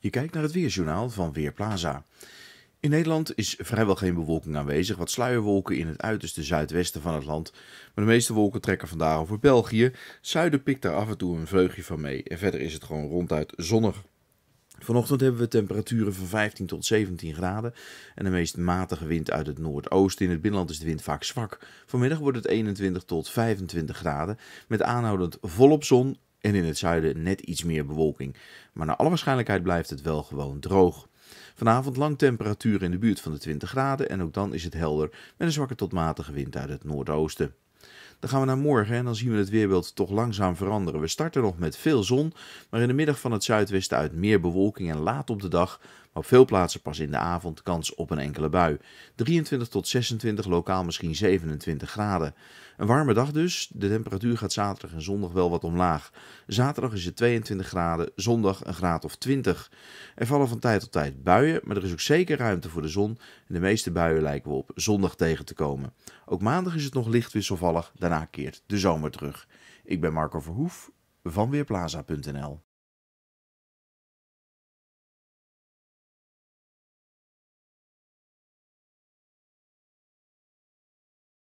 Je kijkt naar het Weerjournaal van Weerplaza. In Nederland is vrijwel geen bewolking aanwezig, wat sluierwolken in het uiterste zuidwesten van het land. Maar de meeste wolken trekken vandaag over België. Zuiden pikt daar af en toe een vleugje van mee en verder is het gewoon ronduit zonnig. Vanochtend hebben we temperaturen van 15 tot 17 graden en de meest matige wind uit het noordoosten. In het binnenland is de wind vaak zwak. Vanmiddag wordt het 21 tot 25 graden met aanhoudend volop zon, en in het zuiden net iets meer bewolking. Maar naar alle waarschijnlijkheid blijft het wel gewoon droog. Vanavond lang temperatuur in de buurt van de 20 graden en ook dan is het helder met een zwakke tot matige wind uit het noordoosten. Dan gaan we naar morgen en dan zien we het weerbeeld toch langzaam veranderen. We starten nog met veel zon, maar in de middag van het zuidwesten uit meer bewolking en laat op de dag op veel plaatsen pas in de avond kans op een enkele bui. 23 tot 26, lokaal misschien 27 graden. Een warme dag dus. De temperatuur gaat zaterdag en zondag wel wat omlaag. Zaterdag is het 22 graden, zondag een graad of 20. Er vallen van tijd tot tijd buien, maar er is ook zeker ruimte voor de zon. En de meeste buien lijken we op zondag tegen te komen. Ook maandag is het nog licht wisselvallig, daarna keert de zomer terug. Ik ben Marco Verhoef van Weerplaza.nl